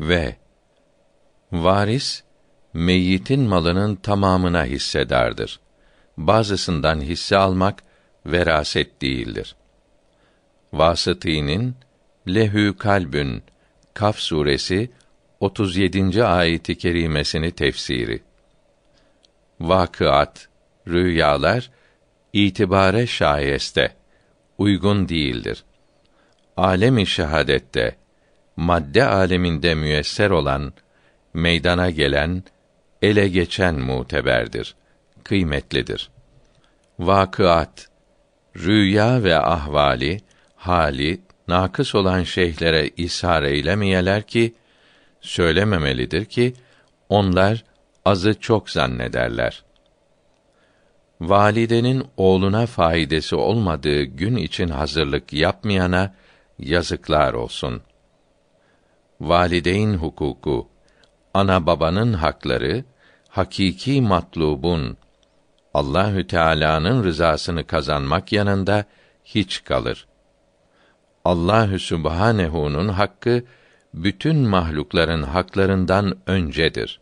ve varis meyyitin malının tamamına hissedardır. Bazısından hisse almak veraset değildir. Vasıtî'nin lehü kalbün Kaf suresi 37. ayeti kerimesini tefsiri. Vakıat, rüyalar itibare şayeste uygun değildir. Alemi şehadette madde aleminde müesser olan, meydana gelen, ele geçen muteberdir, kıymetlidir. Vakıat, rüya ve ahvali, hali, nakıs olan şeyhlere ishar eylemeyeler ki, söylememelidir ki, onlar azı çok zannederler. Validenin oğluna faydası olmadığı gün için hazırlık yapmayana yazıklar olsun.'' valideyn hukuku, ana babanın hakları, hakiki matlubun Allahü Teala'nın rızasını kazanmak yanında hiç kalır. Allahü Subhanehu'nun hakkı bütün mahlukların haklarından öncedir.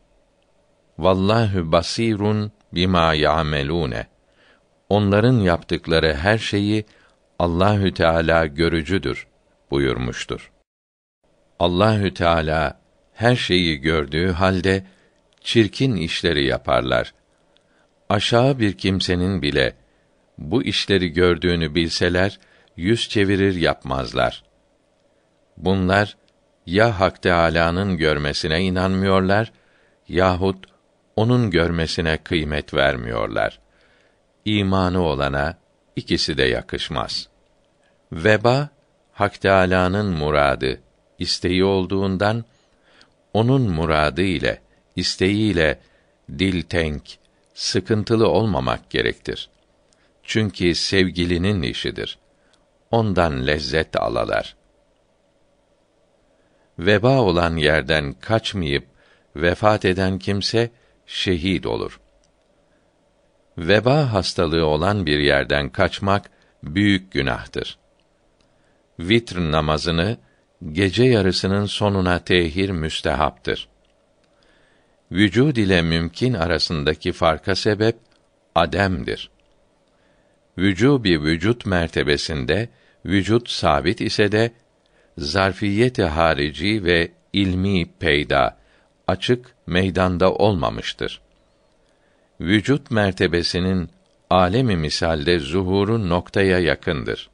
Vallahu basirun bima ya'melune. Onların yaptıkları her şeyi Allahü Teala görücüdür buyurmuştur. Allahü Teala her şeyi gördüğü halde çirkin işleri yaparlar. Aşağı bir kimsenin bile bu işleri gördüğünü bilseler yüz çevirir yapmazlar. Bunlar ya Hak Teâlâ'nın görmesine inanmıyorlar yahut onun görmesine kıymet vermiyorlar. İmanı olana ikisi de yakışmaz. Veba Hak Teâlâ'nın muradı isteği olduğundan onun muradı ile isteğiyle dil tenk, sıkıntılı olmamak gerektir. Çünkü sevgilinin işidir. Ondan lezzet alalar. Veba olan yerden kaçmayıp vefat eden kimse şehit olur. Veba hastalığı olan bir yerden kaçmak büyük günahtır. Vitr namazını gece yarısının sonuna tehir müstehaptır. Vücud ile mümkün arasındaki farka sebep ademdir. Vücubi vücut mertebesinde vücut sabit ise de zarfiyeti harici ve ilmi peyda açık meydanda olmamıştır. Vücut mertebesinin alemi misalde zuhuru noktaya yakındır.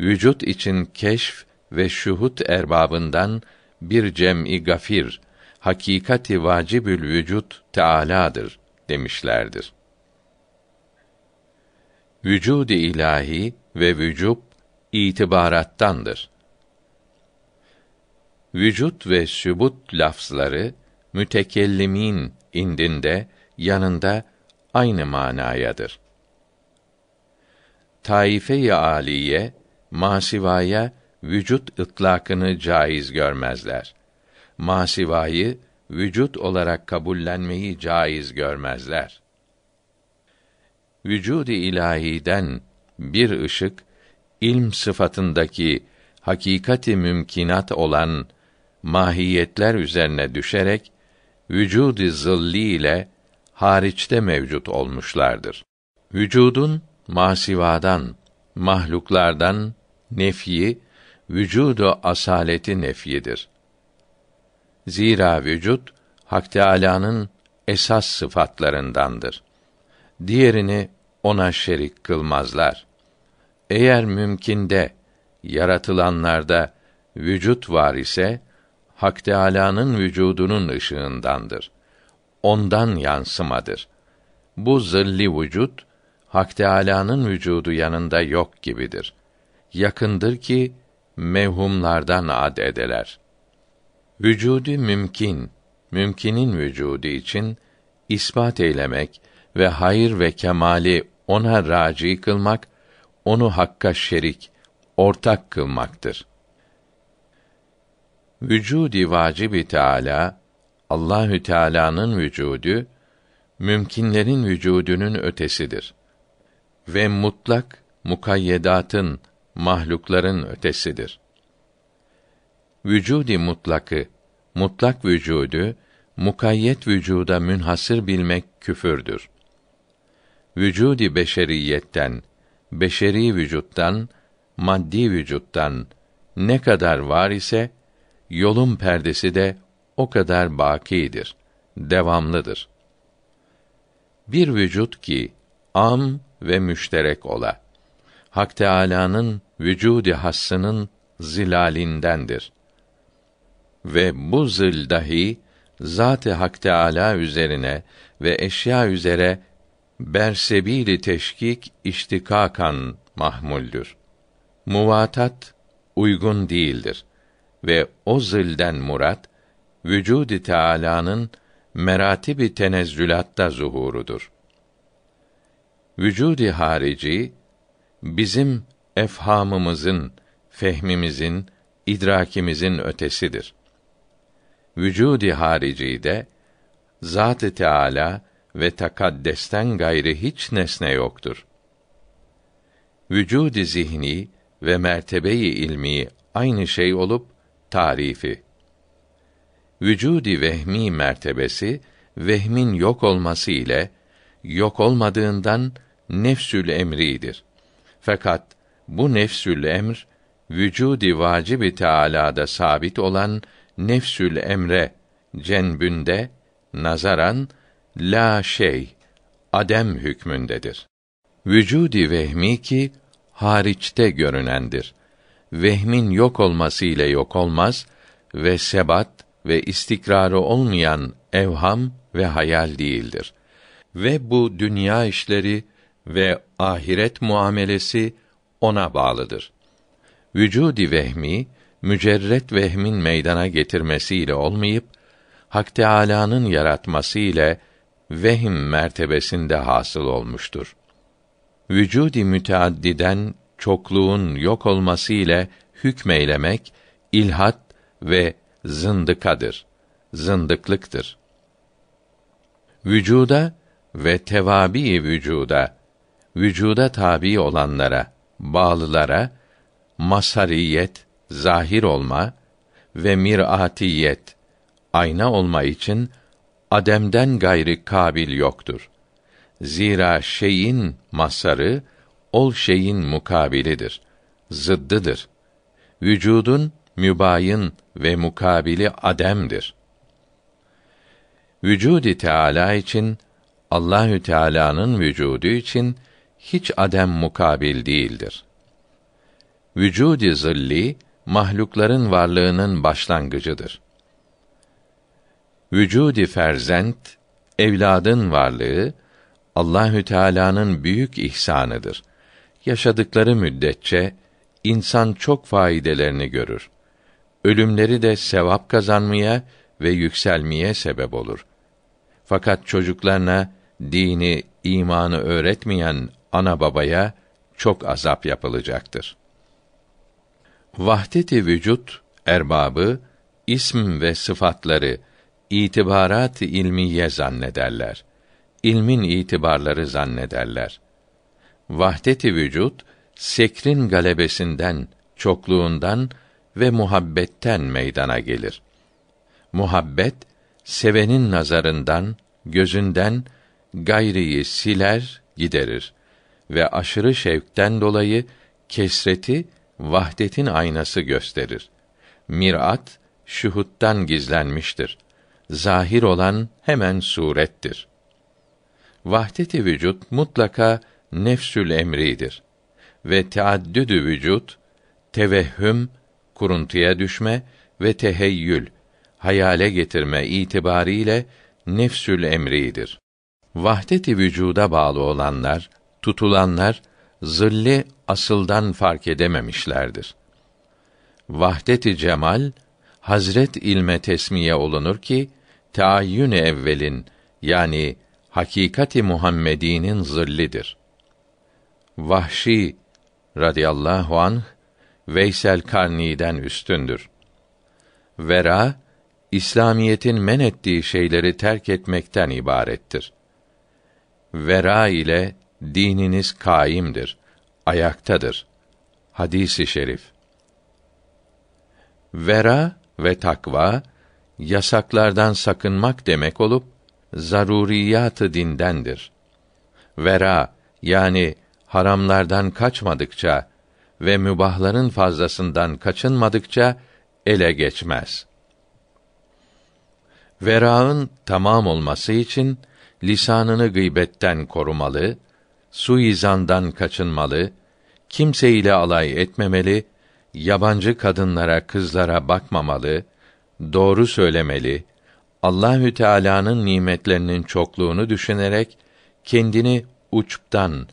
Vücut için keşf ve şuhut erbabından bir cem'i gafir, hakikati vacibül vücut Teâlâ'dır demişlerdir. Vücud-i ilahi ve vücub itibarattandır. Vücut ve sübut lafzları mütekellimin indinde yanında aynı manayadır. Taife-i aliye masivaya vücut ıtlakını caiz görmezler. Masivayı vücut olarak kabullenmeyi caiz görmezler. vücud ilahiden bir ışık ilm sıfatındaki hakikati mümkinat olan mahiyetler üzerine düşerek vücud-i zilli ile hariçte mevcut olmuşlardır. Vücudun masivadan, mahluklardan nefyi vücudu asaleti nefyidir. Zira vücut Hak Teâlâ'nın esas sıfatlarındandır. Diğerini ona şerik kılmazlar. Eğer mümkün de yaratılanlarda vücut var ise Hak Teâlâ'nın vücudunun ışığındandır. Ondan yansımadır. Bu zilli vücut Hak Teâlâ'nın vücudu yanında yok gibidir. Yakındır ki mevhumlardan ad edeler. Vücudu mümkin, mümkinin vücudu için ispat eylemek ve hayır ve kemali ona raci kılmak, onu hakka şerik, ortak kılmaktır. Vücudi vacibi Teala Allahü Teala'nın vücudu mümkinlerin vücudunun ötesidir ve mutlak mukayyedatın mahlukların ötesidir. Vücudi mutlakı, mutlak vücudu, mukayyet vücuda münhasır bilmek küfürdür. Vücudi beşeriyetten, beşeri vücuttan, maddi vücuttan ne kadar var ise yolun perdesi de o kadar bakidir, devamlıdır. Bir vücut ki am ve müşterek ola. Hak Teâlâ'nın vücudi hassının zilalindendir. Ve bu zil dahi zat-ı Hak Teâlâ üzerine ve eşya üzere bersebili teşkik iştikakan mahmuldür. Muvatat uygun değildir ve o zilden murat vücudi Teâlâ'nın meratibi tenezzülatta zuhurudur. Vücudi harici bizim efhamımızın, fehmimizin, idrakimizin ötesidir. Vücudi harici de Zat-ı Teala ve takaddesten gayri hiç nesne yoktur. Vücudi zihni ve mertebeyi ilmi aynı şey olup tarifi. Vücudi vehmi mertebesi vehmin yok olması ile yok olmadığından nefsül emridir. Fakat bu nefsül emr vücudi vacibi teala'da sabit olan nefsül emre cenbünde nazaran la şey adem hükmündedir. Vücudi vehmi ki hariçte görünendir. Vehmin yok olması ile yok olmaz ve sebat ve istikrarı olmayan evham ve hayal değildir. Ve bu dünya işleri ve ahiret muamelesi ona bağlıdır. Vücudi vehmi mücerret vehmin meydana getirmesiyle olmayıp Hak Teâlâ'nın yaratması ile vehim mertebesinde hasıl olmuştur. Vücudi müteaddiden çokluğun yok olması ile hükmeylemek ilhat ve zındıkadır. Zındıklıktır. Vücuda ve tevabi vücuda vücuda tabi olanlara, bağlılara masariyet, zahir olma ve miratiyet, ayna olma için ademden gayri kabil yoktur. Zira şeyin masarı ol şeyin mukabilidir, zıddıdır. Vücudun mübayin ve mukabili ademdir. Vücudi Teala için Allahü Teala'nın vücudu için hiç adem mukabil değildir. Vücudi zilli mahlukların varlığının başlangıcıdır. Vücudi ferzent evladın varlığı Allahü Teala'nın büyük ihsanıdır. Yaşadıkları müddetçe insan çok faydelerini görür. Ölümleri de sevap kazanmaya ve yükselmeye sebep olur. Fakat çocuklarına dini, imanı öğretmeyen ana babaya çok azap yapılacaktır. Vahdeti vücut erbabı ism ve sıfatları itibarat ilmiye zannederler. İlmin itibarları zannederler. Vahdeti vücut sekrin galebesinden, çokluğundan ve muhabbetten meydana gelir. Muhabbet sevenin nazarından, gözünden gayriyi siler, giderir ve aşırı şevkten dolayı kesreti vahdetin aynası gösterir. Mirat şuhuttan gizlenmiştir. Zahir olan hemen surettir. Vahdeti vücut mutlaka nefsül emridir ve taaddüdü vücut tevehhüm kuruntuya düşme ve teheyyül hayale getirme itibariyle nefsül emridir. Vahdeti vücuda bağlı olanlar tutulanlar zilli asıldan fark edememişlerdir. Vahdet-i cemal Hazret ilme tesmiye olunur ki tayyün evvelin yani hakikati Muhammedi'nin zillidir. Vahşi radıyallahu anh Veysel Karni'den üstündür. Vera İslamiyetin men ettiği şeyleri terk etmekten ibarettir. Vera ile dininiz kaimdir, ayaktadır. Hadisi şerif. Vera ve takva yasaklardan sakınmak demek olup zaruriyatı dindendir. Vera yani haramlardan kaçmadıkça ve mübahların fazlasından kaçınmadıkça ele geçmez. Vera'ın tamam olması için lisanını gıybetten korumalı, suizandan kaçınmalı, kimseyle alay etmemeli, yabancı kadınlara, kızlara bakmamalı, doğru söylemeli, Allahü Teala'nın nimetlerinin çokluğunu düşünerek kendini uçtan,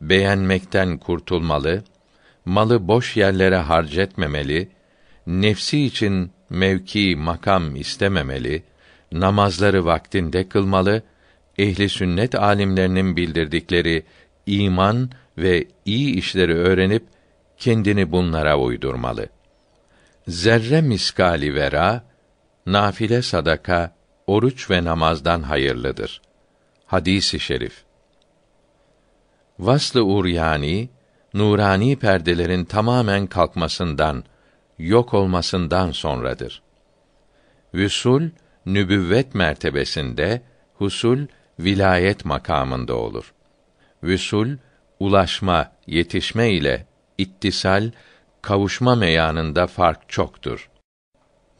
beğenmekten kurtulmalı, malı boş yerlere harcetmemeli, nefsi için mevki, makam istememeli, namazları vaktinde kılmalı, ehli sünnet alimlerinin bildirdikleri iman ve iyi işleri öğrenip kendini bunlara uydurmalı. Zerre miskali vera, nafile sadaka, oruç ve namazdan hayırlıdır. Hadisi şerif. Vaslı Uryani, nurani perdelerin tamamen kalkmasından, yok olmasından sonradır. Vüsul, nübüvvet mertebesinde, husul, vilayet makamında olur.'' vüsul, ulaşma, yetişme ile ittisal, kavuşma meyanında fark çoktur.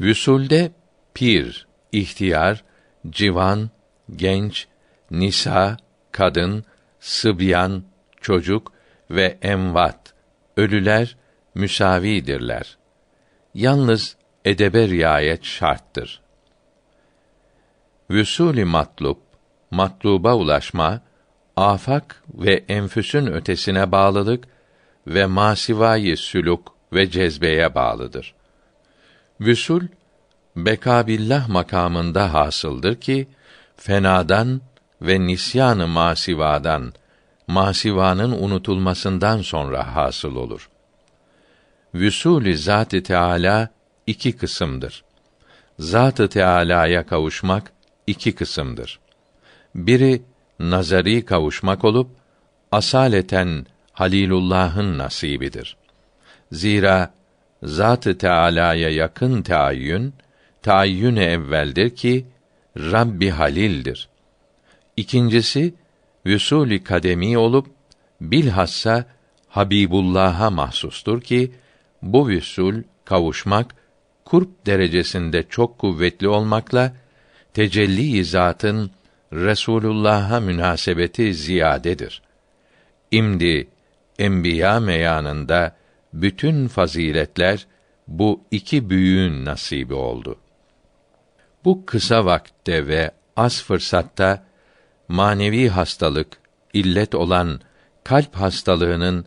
Vüsulde pir, ihtiyar, civan, genç, nisa, kadın, sıbyan, çocuk ve emvat, ölüler müsavidirler. Yalnız edebe riayet şarttır. Vüsûl-i matlup, matluba ulaşma, afak ve enfüsün ötesine bağlılık ve masivayı süluk ve cezbeye bağlıdır. Vüsul bekabillah makamında hasıldır ki fenadan ve nisyanı masivadan masivanın unutulmasından sonra hasıl olur. Vüsulü zat-ı Teala iki kısımdır. Zat-ı Teala'ya kavuşmak iki kısımdır. Biri nazari kavuşmak olup asaleten Halilullah'ın nasibidir. Zira Zatı Teala'ya yakın taayyün taayyün evveldir ki Rabbi Halil'dir. İkincisi vüsûl-i kademi olup bilhassa Habibullah'a mahsustur ki bu vüsul kavuşmak kurp derecesinde çok kuvvetli olmakla tecelli-i zatın Resulullah'a münasebeti ziyadedir. İmdi enbiya meyanında bütün faziletler bu iki büyüğün nasibi oldu. Bu kısa vakte ve az fırsatta manevi hastalık, illet olan kalp hastalığının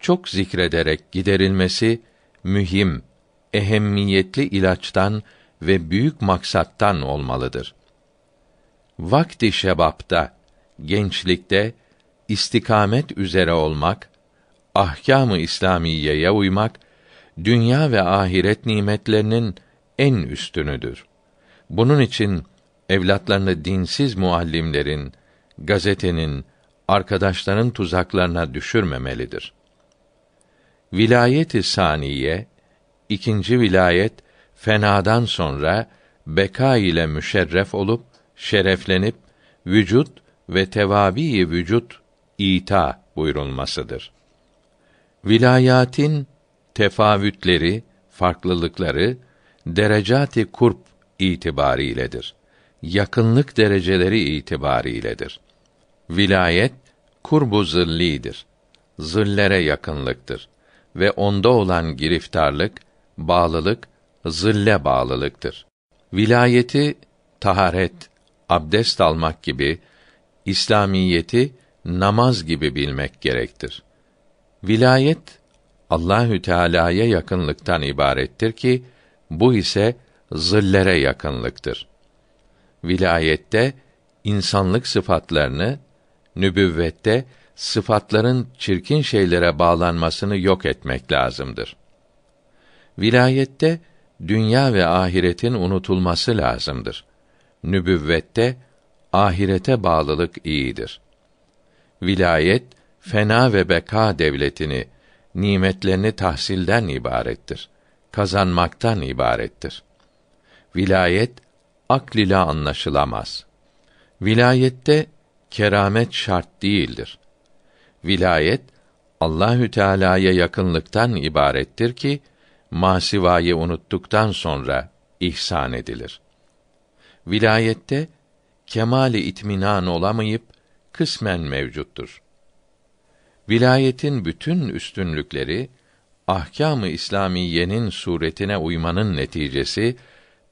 çok zikrederek giderilmesi mühim, ehemmiyetli ilaçtan ve büyük maksattan olmalıdır.'' vakti şebapta, gençlikte istikamet üzere olmak, ahkâm-ı İslamiyeye uymak dünya ve ahiret nimetlerinin en üstünüdür. Bunun için evlatlarını dinsiz muallimlerin, gazetenin, arkadaşların tuzaklarına düşürmemelidir. Vilayeti saniye, ikinci vilayet fenadan sonra beka ile müşerref olup şereflenip vücut ve tevabi vücut ita buyurulmasıdır. Vilayatin tefavütleri, farklılıkları derecati kurp itibariyledir. Yakınlık dereceleri itibariyledir. Vilayet kurbu zillidir. Zillere yakınlıktır ve onda olan giriftarlık, bağlılık zille bağlılıktır. Vilayeti taharet, abdest almak gibi İslamiyeti namaz gibi bilmek gerektir. Vilayet Allahü Teala'ya yakınlıktan ibarettir ki bu ise zillere yakınlıktır. Vilayette insanlık sıfatlarını, nübüvvette sıfatların çirkin şeylere bağlanmasını yok etmek lazımdır. Vilayette dünya ve ahiretin unutulması lazımdır nübüvvette ahirete bağlılık iyidir. Vilayet fena ve beka devletini nimetlerini tahsilden ibarettir. Kazanmaktan ibarettir. Vilayet akl ile anlaşılamaz. Vilayette keramet şart değildir. Vilayet Allahü Teala'ya yakınlıktan ibarettir ki masivayı unuttuktan sonra ihsan edilir vilayette kemale itminan olamayıp kısmen mevcuttur. Vilayetin bütün üstünlükleri ahkâm-ı İslamiyenin suretine uymanın neticesi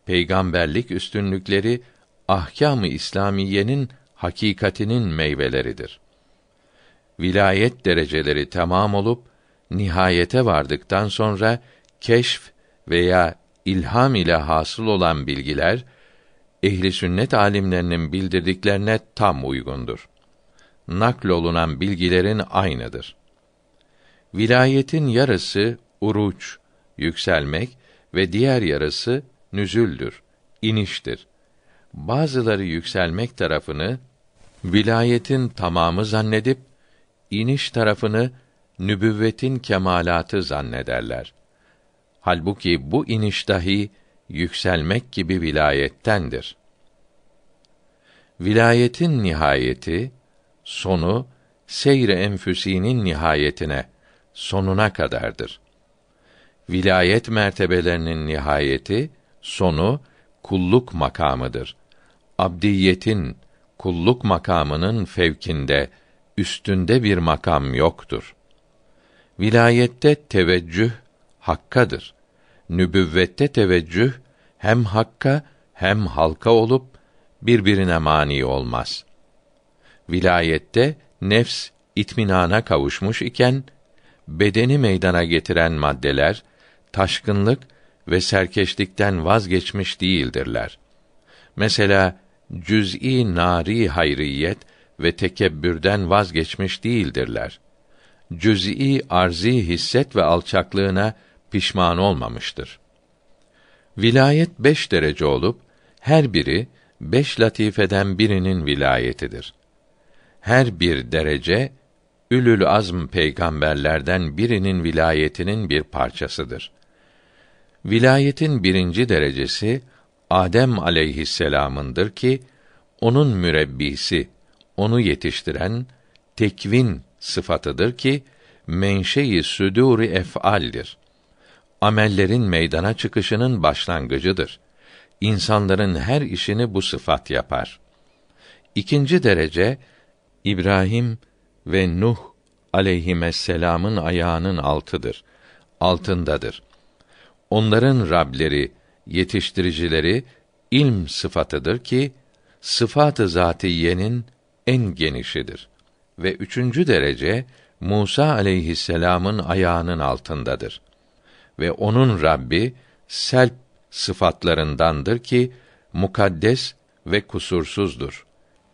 peygamberlik üstünlükleri ahkâm-ı İslamiyenin hakikatinin meyveleridir. Vilayet dereceleri tamam olup nihayete vardıktan sonra keşf veya ilham ile hasıl olan bilgiler ehli sünnet alimlerinin bildirdiklerine tam uygundur. Nakl olunan bilgilerin aynıdır. Vilayetin yarısı uruç, yükselmek ve diğer yarısı nüzüldür, iniştir. Bazıları yükselmek tarafını vilayetin tamamı zannedip iniş tarafını nübüvvetin kemalatı zannederler. Halbuki bu iniş dahi yükselmek gibi vilayettendir. Vilayetin nihayeti, sonu seyre enfüsinin nihayetine, sonuna kadardır. Vilayet mertebelerinin nihayeti, sonu kulluk makamıdır. Abdiyetin, kulluk makamının fevkinde, üstünde bir makam yoktur. Vilayette teveccüh hakkadır nübüvvette teveccüh hem hakka hem halka olup birbirine mani olmaz. Vilayette nefs itminana kavuşmuş iken bedeni meydana getiren maddeler taşkınlık ve serkeşlikten vazgeçmiş değildirler. Mesela cüz'i nari hayriyet ve tekebbürden vazgeçmiş değildirler. Cüz'i arzi hisset ve alçaklığına pişman olmamıştır. Vilayet beş derece olup, her biri beş latifeden birinin vilayetidir. Her bir derece, Ülül Azm peygamberlerden birinin vilayetinin bir parçasıdır. Vilayetin birinci derecesi, Adem aleyhisselamındır ki, onun mürebbisi, onu yetiştiren, tekvin sıfatıdır ki, menşe-i südûr-i ef'aldir amellerin meydana çıkışının başlangıcıdır. İnsanların her işini bu sıfat yapar. İkinci derece İbrahim ve Nuh aleyhisselam'ın ayağının altıdır. Altındadır. Onların Rableri, yetiştiricileri ilm sıfatıdır ki sıfatı zatiyenin en genişidir. Ve üçüncü derece Musa aleyhisselam'ın ayağının altındadır ve onun Rabbi selp sıfatlarındandır ki mukaddes ve kusursuzdur.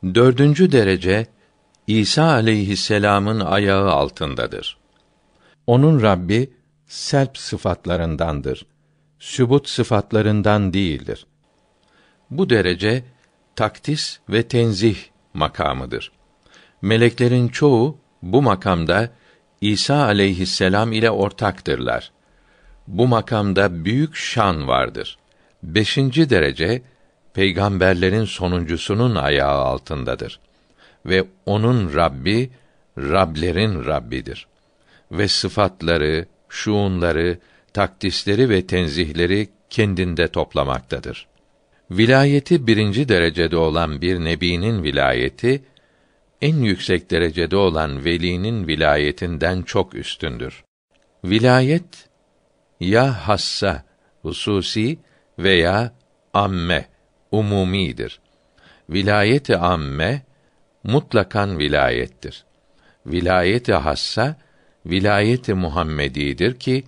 Dördüncü derece İsa aleyhisselamın ayağı altındadır. Onun Rabbi selp sıfatlarındandır. Sübut sıfatlarından değildir. Bu derece takdis ve tenzih makamıdır. Meleklerin çoğu bu makamda İsa aleyhisselam ile ortaktırlar bu makamda büyük şan vardır. Beşinci derece peygamberlerin sonuncusunun ayağı altındadır ve onun Rabbi Rablerin Rabbidir ve sıfatları, şuunları, takdisleri ve tenzihleri kendinde toplamaktadır. Vilayeti birinci derecede olan bir nebinin vilayeti en yüksek derecede olan velinin vilayetinden çok üstündür. Vilayet ya hassa hususi veya amme umumidir. Vilayeti amme mutlakan vilayettir. Vilayeti hassa vilayeti Muhammedidir ki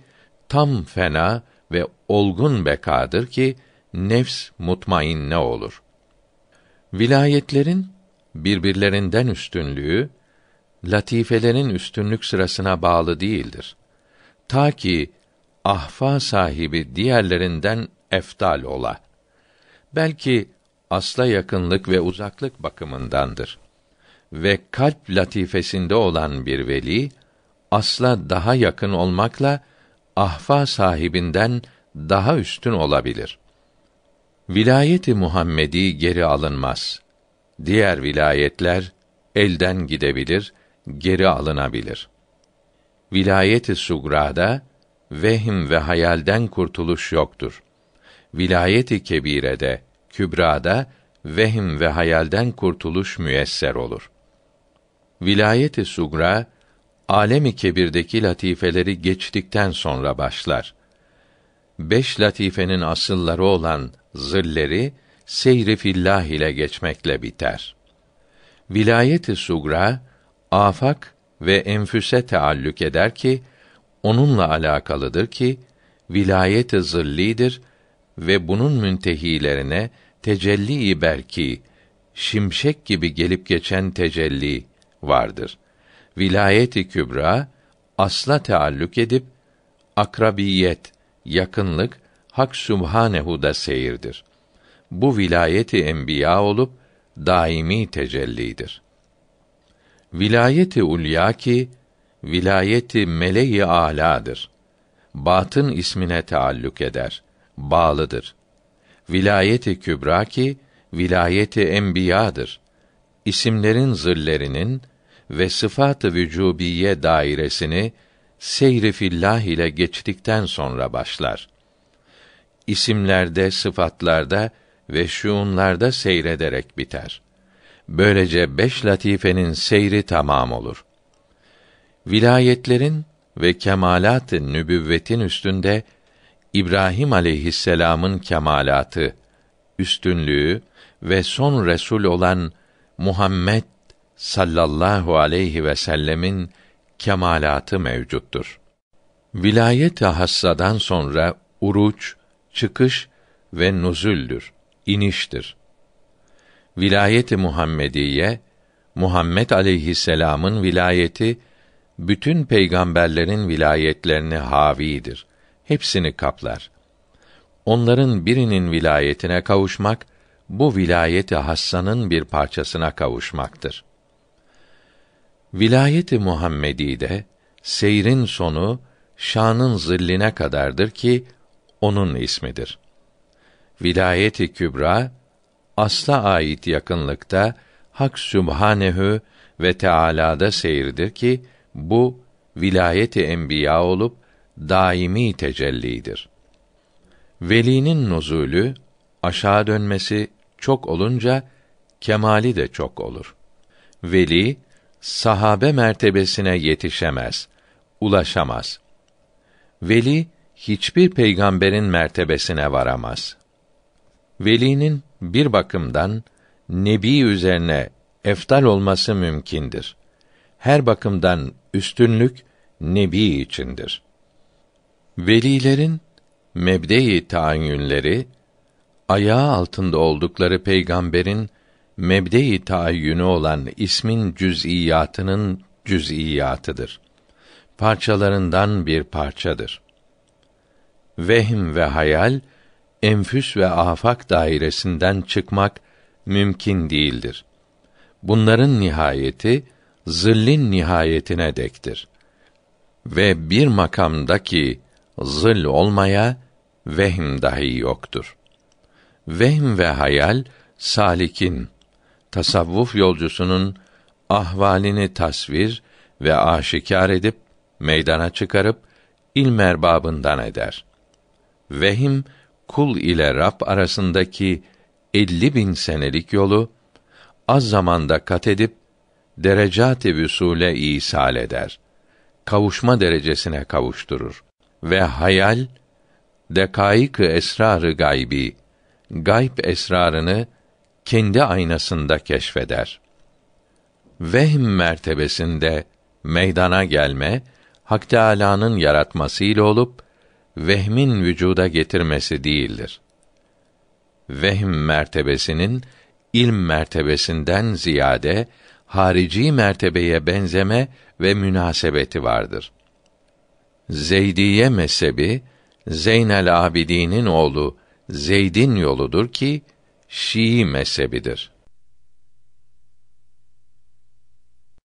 tam fena ve olgun bekadır ki nefs mutmain ne olur. Vilayetlerin birbirlerinden üstünlüğü latifelerin üstünlük sırasına bağlı değildir. Ta ki ahfa sahibi diğerlerinden eftal ola. Belki asla yakınlık ve uzaklık bakımındandır. Ve kalp latifesinde olan bir veli asla daha yakın olmakla ahfa sahibinden daha üstün olabilir. Vilayeti Muhammedi geri alınmaz. Diğer vilayetler elden gidebilir, geri alınabilir. Vilayeti Sugra'da vehim ve hayalden kurtuluş yoktur. Vilayet-i kebirede, kübrada vehim ve hayalden kurtuluş müesser olur. Vilayet-i Vilayeti sugra alemi kebirdeki latifeleri geçtikten sonra başlar. Beş latifenin asılları olan zilleri seyri fillah ile geçmekle biter. Vilayet-i sugra afak ve enfüse taallük eder ki onunla alakalıdır ki vilayet-i zillidir ve bunun müntehilerine tecelli-i berki şimşek gibi gelip geçen tecelli vardır. Vilayet-i kübra asla taalluk edip akrabiyet, yakınlık Hak Subhanehu da seyirdir. Bu vilayeti enbiya olup daimi tecellidir. Vilayeti ulya ki vilayeti meleği aladır. Batın ismine taalluk eder, bağlıdır. Vilayeti kübra ki vilayeti enbiyadır. İsimlerin zillerinin ve sıfat vücubiye dairesini seyri fillah ile geçtikten sonra başlar. İsimlerde, sıfatlarda ve şuunlarda seyrederek biter. Böylece beş latifenin seyri tamam olur.'' Vilayetlerin ve kemalat-ı nübüvvetin üstünde İbrahim aleyhisselam'ın kemalatı, üstünlüğü ve son resul olan Muhammed sallallahu aleyhi ve sellemin kemalatı mevcuttur. Vilayet-i hassadan sonra uruç, çıkış ve nuzüldür, iniştir. Vilayeti Muhammediye Muhammed aleyhisselam'ın vilayeti bütün peygamberlerin vilayetlerini havidir. Hepsini kaplar. Onların birinin vilayetine kavuşmak bu vilayeti hassanın bir parçasına kavuşmaktır. Vilayeti Muhammedi de seyrin sonu şanın zilline kadardır ki onun ismidir. Vilayeti Kübra asla ait yakınlıkta Hak Sübhanehu ve Teala'da seyirdir ki bu vilayeti enbiya olup daimi tecellidir. Velinin nuzulü aşağı dönmesi çok olunca kemali de çok olur. Veli sahabe mertebesine yetişemez, ulaşamaz. Veli hiçbir peygamberin mertebesine varamaz. Velinin bir bakımdan nebi üzerine eftal olması mümkündür. Her bakımdan üstünlük nebi içindir. Velilerin mebde-i tayinleri ayağı altında oldukları peygamberin mebde-i tayyünü olan ismin cüz'iyatının cüz'iyatıdır. Parçalarından bir parçadır. Vehim ve hayal, enfüs ve afak dairesinden çıkmak mümkün değildir. Bunların nihayeti zillin nihayetine dektir. Ve bir makamdaki zıl olmaya vehim dahi yoktur. Vehim ve hayal salikin tasavvuf yolcusunun ahvalini tasvir ve aşikar edip meydana çıkarıp ilm erbabından eder. Vehim kul ile Rab arasındaki elli bin senelik yolu az zamanda kat edip derecat-i vüsule isal eder. Kavuşma derecesine kavuşturur ve hayal dekaik-ı esrarı gaybi gayb esrarını kendi aynasında keşfeder. Vehm mertebesinde meydana gelme Hak Teâlâ'nın yaratmasıyla olup vehmin vücuda getirmesi değildir. Vehm mertebesinin ilm mertebesinden ziyade harici mertebeye benzeme ve münasebeti vardır. Zeydiye mezhebi Zeynel Abidin'in oğlu Zeyd'in yoludur ki Şii mezhebidir.